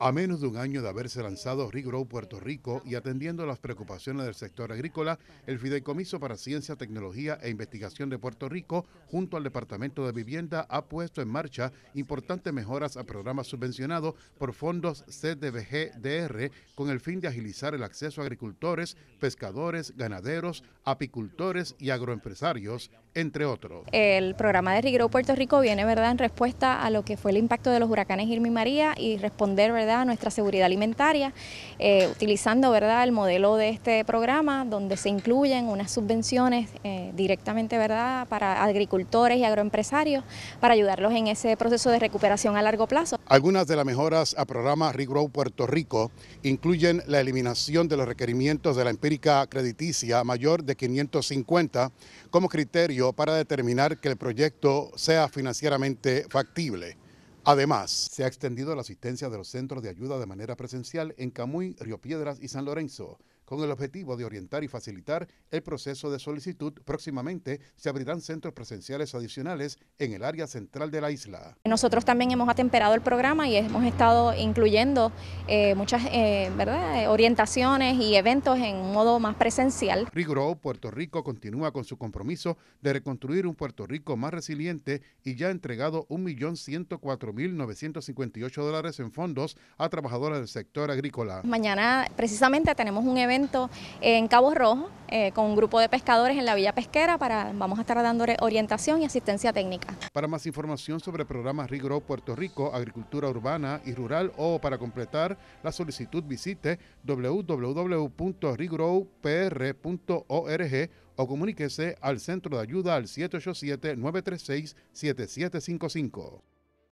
A menos de un año de haberse lanzado Rigrow Puerto Rico y atendiendo las preocupaciones del sector agrícola, el Fideicomiso para Ciencia, Tecnología e Investigación de Puerto Rico, junto al Departamento de Vivienda, ha puesto en marcha importantes mejoras a programas subvencionados por fondos CDBGDR con el fin de agilizar el acceso a agricultores, pescadores, ganaderos, apicultores y agroempresarios, entre otros. El programa de Regrow Puerto Rico viene ¿verdad? en respuesta a lo que fue el impacto de los huracanes Irma y María y responder nuestra seguridad alimentaria, eh, utilizando ¿verdad? el modelo de este programa donde se incluyen unas subvenciones eh, directamente ¿verdad? para agricultores y agroempresarios para ayudarlos en ese proceso de recuperación a largo plazo. Algunas de las mejoras a programa Regrow Puerto Rico incluyen la eliminación de los requerimientos de la empírica crediticia mayor de 550 como criterio para determinar que el proyecto sea financieramente factible. Además, se ha extendido la asistencia de los centros de ayuda de manera presencial en Camuy, Río Piedras y San Lorenzo con el objetivo de orientar y facilitar el proceso de solicitud. Próximamente se abrirán centros presenciales adicionales en el área central de la isla. Nosotros también hemos atemperado el programa y hemos estado incluyendo eh, muchas eh, orientaciones y eventos en modo más presencial. Rigrow Puerto Rico continúa con su compromiso de reconstruir un Puerto Rico más resiliente y ya ha entregado 1.104.958 dólares en fondos a trabajadores del sector agrícola. Mañana precisamente tenemos un evento en Cabo Rojo eh, con un grupo de pescadores en la Villa Pesquera para vamos a estar dando orientación y asistencia técnica. Para más información sobre el programa Rigro Puerto Rico, Agricultura Urbana y Rural o para completar la solicitud visite www.rigrowpr.org o comuníquese al Centro de Ayuda al 787-936-7755.